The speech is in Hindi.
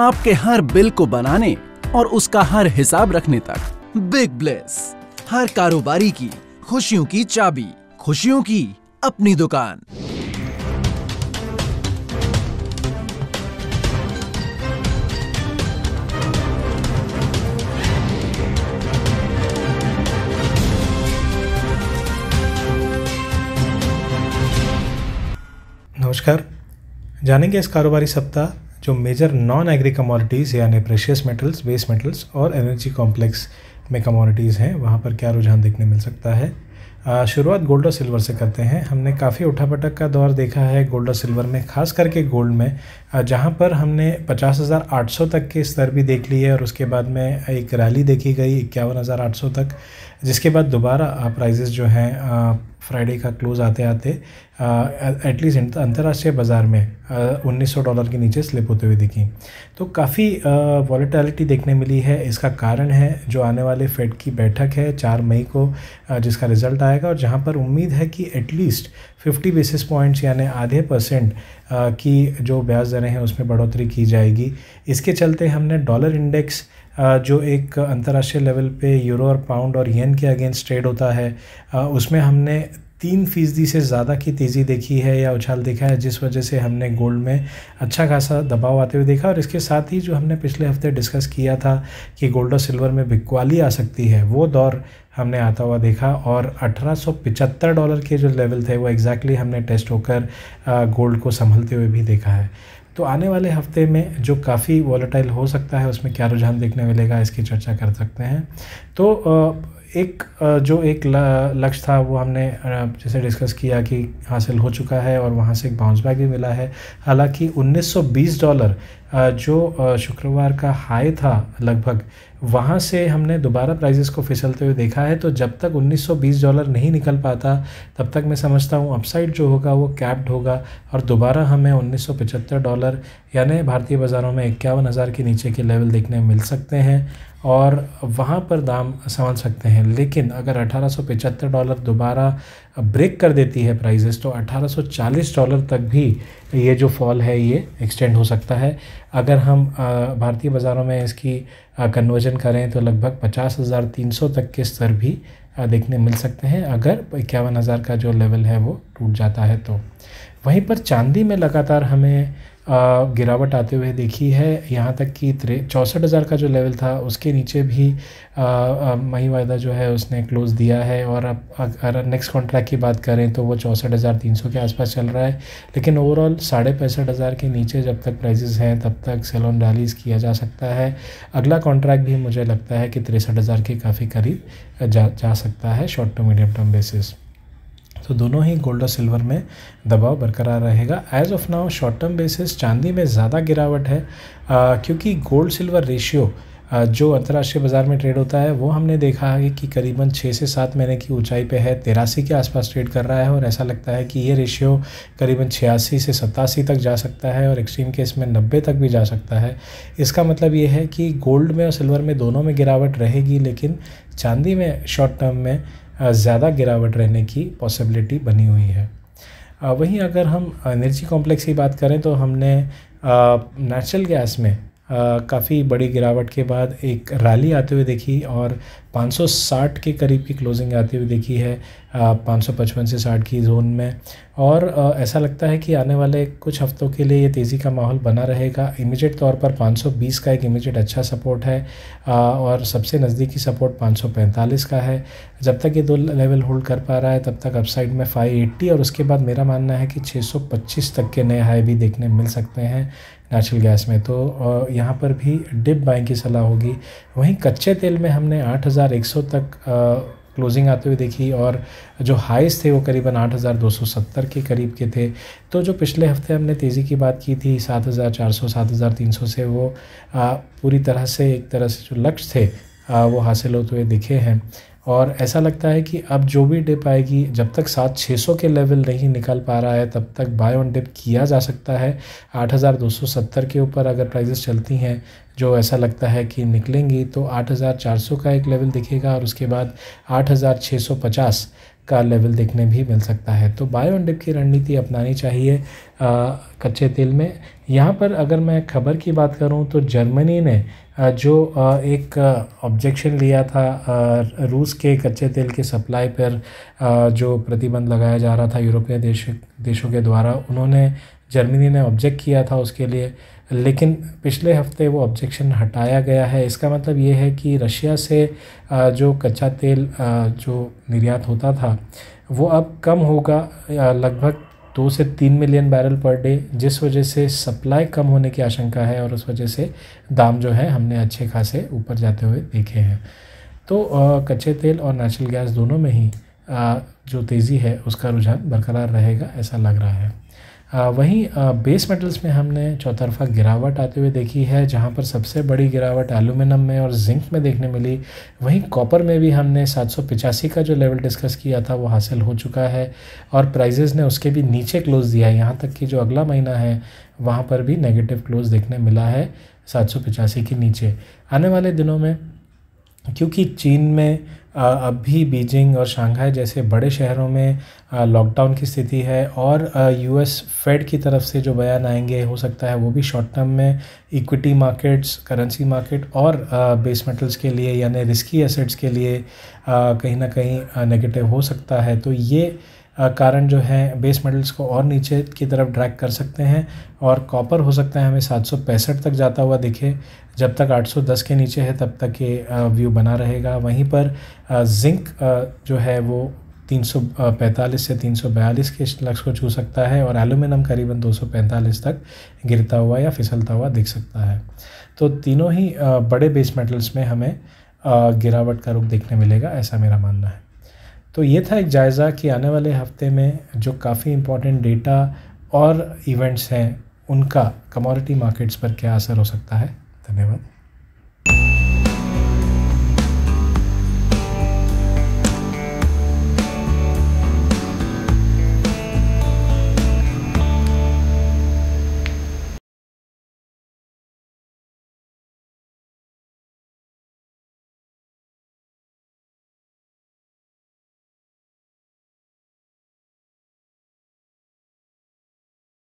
आपके हर बिल को बनाने और उसका हर हिसाब रखने तक बिग ब्लेस हर कारोबारी की खुशियों की चाबी खुशियों की अपनी दुकान नमस्कार जानेंगे इस कारोबारी सप्ताह जो मेजर नॉन एग्री कमोडिटीज़ यानी प्रेशियस मेटल्स बेस मेटल्स और एनर्जी कॉम्प्लेक्स में कमोडिटीज़ हैं वहाँ पर क्या रुझान देखने मिल सकता है शुरुआत गोल्ड और सिल्वर से करते हैं हमने काफ़ी उठापटक का दौर देखा है गोल्ड और सिल्वर में खास करके गोल्ड में जहाँ पर हमने पचास हज़ार आठ सौ तक के स्तर भी देख लिए और उसके बाद में एक रैली देखी गई इक्यावन हज़ार आठ सौ तक जिसके बाद दोबारा प्राइजेस जो हैं फ्राइडे का क्लोज़ आते आते एटलीस्ट अंतर्राष्ट्रीय बाज़ार में उन्नीस सौ डॉलर के नीचे स्लिप होते हुए दिखी तो काफ़ी वॉलेटिलिटी देखने मिली है इसका कारण है जो आने वाले फेड की बैठक है चार मई को आ, जिसका रिजल्ट आएगा और जहाँ पर उम्मीद है कि एटलीस्ट फिफ्टी बेसिस पॉइंट्स यानी आधे परसेंट की जो ब्याज दरें हैं उसमें बढ़ोतरी की जाएगी इसके चलते हमने डॉलर इंडेक्स जो एक अंतर्राष्ट्रीय लेवल पे यूरो और पाउंड और येन के अगेंस्ट ट्रेड होता है उसमें हमने तीन फीसदी से ज़्यादा की तेज़ी देखी है या उछाल देखा है जिस वजह से हमने गोल्ड में अच्छा खासा दबाव आते हुए देखा और इसके साथ ही जो हमने पिछले हफ्ते डिस्कस किया था कि गोल्ड और सिल्वर में बिकवाली आ सकती है वो दौर हमने आता हुआ देखा और अठारह डॉलर के जो लेवल थे वो एग्जैक्टली हमने टेस्ट होकर गोल्ड को संभलते हुए भी देखा है तो आने वाले हफ्ते में जो काफ़ी वॉलेटाइल हो सकता है उसमें क्या रुझान देखने मिलेगा इसकी चर्चा कर सकते हैं तो एक जो एक लक्ष्य था वो हमने जैसे डिस्कस किया कि हासिल हो चुका है और वहाँ से एक बाउंस बैक भी मिला है हालांकि 1920 डॉलर जो शुक्रवार का हाई था लगभग वहाँ से हमने दोबारा प्राइजेस को फिसलते हुए देखा है तो जब तक 1920 डॉलर नहीं निकल पाता तब तक मैं समझता हूँ अपसाइड जो होगा वो कैप्ड होगा और दोबारा हमें 1975 डॉलर यानी भारतीय बाज़ारों में इक्यावन हज़ार के नीचे के लेवल देखने मिल सकते हैं और वहाँ पर दाम संभाल सकते हैं लेकिन अगर 1875 डॉलर दोबारा ब्रेक कर देती है प्राइजेस तो 1840 डॉलर तक भी ये जो फॉल है ये एक्सटेंड हो सकता है अगर हम भारतीय बाज़ारों में इसकी कन्वर्जन करें तो लगभग पचास हज़ार तीन सौ तक के स्तर भी देखने मिल सकते हैं अगर इक्यावन हज़ार का जो लेवल है वो टूट जाता है तो वहीं पर चांदी में लगातार हमें गिरावट आते हुए देखी है यहाँ तक कि चौंसठ हज़ार का जो लेवल था उसके नीचे भी मही वायदा जो है उसने क्लोज़ दिया है और अब अगर नेक्स्ट कॉन्ट्रैक्ट की बात करें तो वो चौंसठ हज़ार तीन सौ के आसपास चल रहा है लेकिन ओवरऑल साढ़े पैंसठ हज़ार के नीचे जब तक प्राइजेज़ हैं तब तक सेलोन ऑन किया जा सकता है अगला कॉन्ट्रैक्ट भी मुझे लगता है कि तिरसठ हज़ार के काफ़ी करीब जा जा सकता है short to medium term basis तो दोनों ही गोल्ड और सिल्वर में दबाव बरकरार रहेगा as of now short term basis चांदी में ज़्यादा गिरावट है आ, क्योंकि गोल्ड सिल्वर रेशियो जो अंतर्राष्ट्रीय बाज़ार में ट्रेड होता है वो हमने देखा है कि करीबन छः से सात महीने की ऊंचाई पे है तिरासी के आसपास ट्रेड कर रहा है और ऐसा लगता है कि ये रेशियो करीबन छियासी से सतासी तक जा सकता है और एक्सट्रीम केस में नब्बे तक भी जा सकता है इसका मतलब ये है कि गोल्ड में और सिल्वर में दोनों में गिरावट रहेगी लेकिन चांदी में शॉर्ट टर्म में ज़्यादा गिरावट रहने की पॉसिबिलिटी बनी हुई है वहीं अगर हम एनर्जी कॉम्प्लेक्स की बात करें तो हमने नेचुरल गैस में काफ़ी बड़ी गिरावट के बाद एक रैली आते हुए देखी और 560 के करीब की क्लोजिंग आते हुए देखी है पाँच से साठ की जोन में और ऐसा लगता है कि आने वाले कुछ हफ़्तों के लिए ये तेज़ी का माहौल बना रहेगा इमीजिएट तौर पर 520 का एक इमीजिएट अच्छा सपोर्ट है और सबसे नज़दीकी सपोर्ट 545 का है जब तक ये दो लेवल होल्ड कर पा रहा है तब तक अपसाइड में 580 और उसके बाद मेरा मानना है कि 625 तक के नए हाई भी देखने मिल सकते हैं नेचुरल गैस में तो यहाँ पर भी डिप बाइंग की सलाह होगी वहीं कच्चे तेल में हमने आठ तक क्लोजिंग आते हुए देखी और जो हाइस थे वो करीबन 8,270 के करीब के थे तो जो पिछले हफ्ते हमने तेज़ी की बात की थी 7,400 7,300 से वो आ, पूरी तरह से एक तरह से जो लक्ष्य थे आ, वो हासिल होते हुए दिखे हैं और ऐसा लगता है कि अब जो भी डिप आएगी जब तक सात छः सौ के लेवल नहीं निकल पा रहा है तब तक बाय ऑन डिप किया जा सकता है आठ हज़ार दो सौ सत्तर के ऊपर अगर प्राइजेस चलती हैं जो ऐसा लगता है कि निकलेंगी तो आठ हज़ार चार सौ का एक लेवल दिखेगा और उसके बाद आठ हज़ार छः सौ पचास का लेवल देखने भी मिल सकता है तो बायो एंड डिप की रणनीति अपनानी चाहिए आ, कच्चे तेल में यहाँ पर अगर मैं खबर की बात करूँ तो जर्मनी ने जो एक ऑब्जेक्शन लिया था रूस के कच्चे तेल की सप्लाई पर जो प्रतिबंध लगाया जा रहा था यूरोपीय देश देशों के द्वारा उन्होंने जर्मनी ने ऑब्जेक्ट किया था उसके लिए लेकिन पिछले हफ्ते वो ऑब्जेक्शन हटाया गया है इसका मतलब ये है कि रशिया से जो कच्चा तेल जो निर्यात होता था वो अब कम होगा लगभग दो से तीन मिलियन बैरल पर डे जिस वजह से सप्लाई कम होने की आशंका है और उस वजह से दाम जो है हमने अच्छे खासे ऊपर जाते हुए देखे हैं तो कच्चे तेल और नेचुरल गैस दोनों में ही जो तेज़ी है उसका रुझान बरकरार रहेगा ऐसा लग रहा है वहीं बेस मेटल्स में हमने चौतरफा गिरावट आते हुए देखी है जहां पर सबसे बड़ी गिरावट एलुमिनियम में और जिंक में देखने मिली वहीं कॉपर में भी हमने सात का जो लेवल डिस्कस किया था वो हासिल हो चुका है और प्राइजेज़ ने उसके भी नीचे क्लोज़ दिया है यहाँ तक कि जो अगला महीना है वहाँ पर भी नेगेटिव क्लोज़ देखने मिला है सात के नीचे आने वाले दिनों में क्योंकि चीन में अब भी बीजिंग और शंघाई जैसे बड़े शहरों में लॉकडाउन की स्थिति है और यूएस फेड की तरफ से जो बयान आएंगे हो सकता है वो भी शॉर्ट टर्म में इक्विटी मार्केट्स करेंसी मार्केट और बेस मेटल्स के लिए यानी रिस्की एसेट्स के लिए कहीं ना कहीं नेगेटिव हो सकता है तो ये कारण जो है बेस मेटल्स को और नीचे की तरफ ड्रैग कर सकते हैं और कॉपर हो सकता है हमें सात तक जाता हुआ दिखे जब तक 810 के नीचे है तब तक ये व्यू बना रहेगा वहीं पर जिंक जो है वो 345 से 342 के लक्ष्य को छू सकता है और एलुमिनियम करीबन 245 तक गिरता हुआ या फिसलता हुआ दिख सकता है तो तीनों ही बड़े बेस मेटल्स में हमें गिरावट का रुख देखने मिलेगा ऐसा मेरा मानना है तो ये था एक जायज़ा कि आने वाले हफ्ते में जो काफ़ी इम्पोर्टेंट डेटा और इवेंट्स हैं उनका कमोडिटी मार्केट्स पर क्या असर हो सकता है धन्यवाद